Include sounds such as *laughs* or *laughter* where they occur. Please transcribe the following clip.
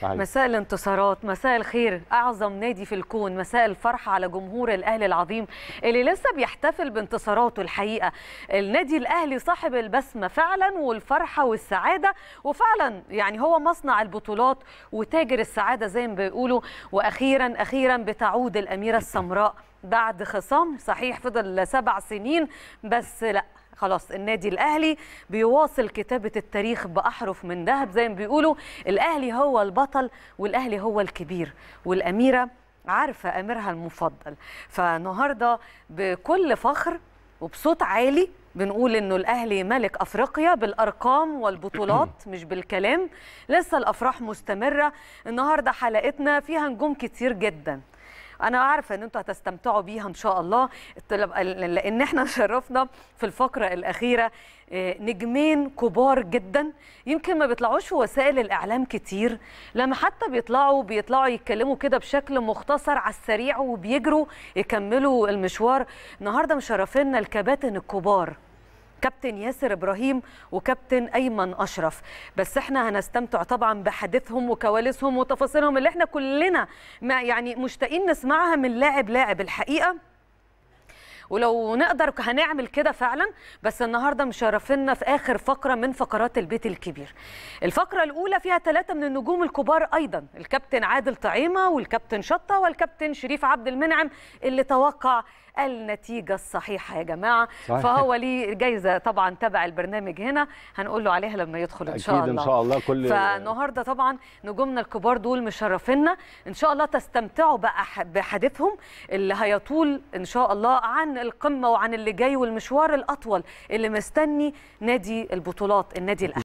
صحيح. مساء الانتصارات مساء الخير اعظم نادي في الكون مساء الفرحه على جمهور الاهلي العظيم اللي لسه بيحتفل بانتصاراته الحقيقه النادي الاهلي صاحب البسمه فعلا والفرحه والسعاده وفعلا يعني هو مصنع البطولات وتاجر السعاده زي ما بيقولوا واخيرا اخيرا بتعود الاميره السمراء بعد خصام صحيح فضل سبع سنين بس لا خلاص النادي الاهلي بيواصل كتابه التاريخ باحرف من ذهب زي ما بيقولوا الاهلي هو البطل والاهلي هو الكبير والاميره عارفه اميرها المفضل فالنهارده بكل فخر وبصوت عالي بنقول انه الاهلي ملك افريقيا بالارقام والبطولات *clears throat* مش بالكلام لسه الافراح مستمره النهارده حلقتنا فيها نجوم كتير جدا انا عارفه ان انتوا هتستمتعوا بيها ان شاء الله لان احنا *laughs* شرفنا في الفقره الاخيره آه، نجمين كبار جدا يمكن ما بيطلعوش في وسائل الاعلام كتير لما حتى بيطلعوا بيطلعوا يتكلموا كده بشكل مختصر على السريع وبيجروا يكملوا المشوار النهارده مشرفينا الكباتن الكبار كابتن ياسر ابراهيم وكابتن ايمن اشرف بس احنا هنستمتع طبعا بحديثهم وكواليسهم وتفاصيلهم اللي احنا كلنا ما يعني مشتاقين نسمعها من لاعب لاعب الحقيقه ولو نقدر هنعمل كده فعلا بس النهارده مشرفينا في اخر فقره من فقرات البيت الكبير. الفقره الاولى فيها ثلاثه من النجوم الكبار ايضا، الكابتن عادل طعيمه والكابتن شطه والكابتن شريف عبد المنعم اللي توقع النتيجه الصحيحه يا جماعه صحيح. فهو ليه جايزه طبعا تبع البرنامج هنا هنقول له عليها لما يدخل ان شاء الله اكيد ان شاء الله كل فالنهارده طبعا نجومنا الكبار دول مشرفينا ان شاء الله تستمتعوا بقى بحديثهم اللي هيطول ان شاء الله عن القمه وعن اللي جاي والمشوار الاطول اللي مستني نادي البطولات النادي الاهلي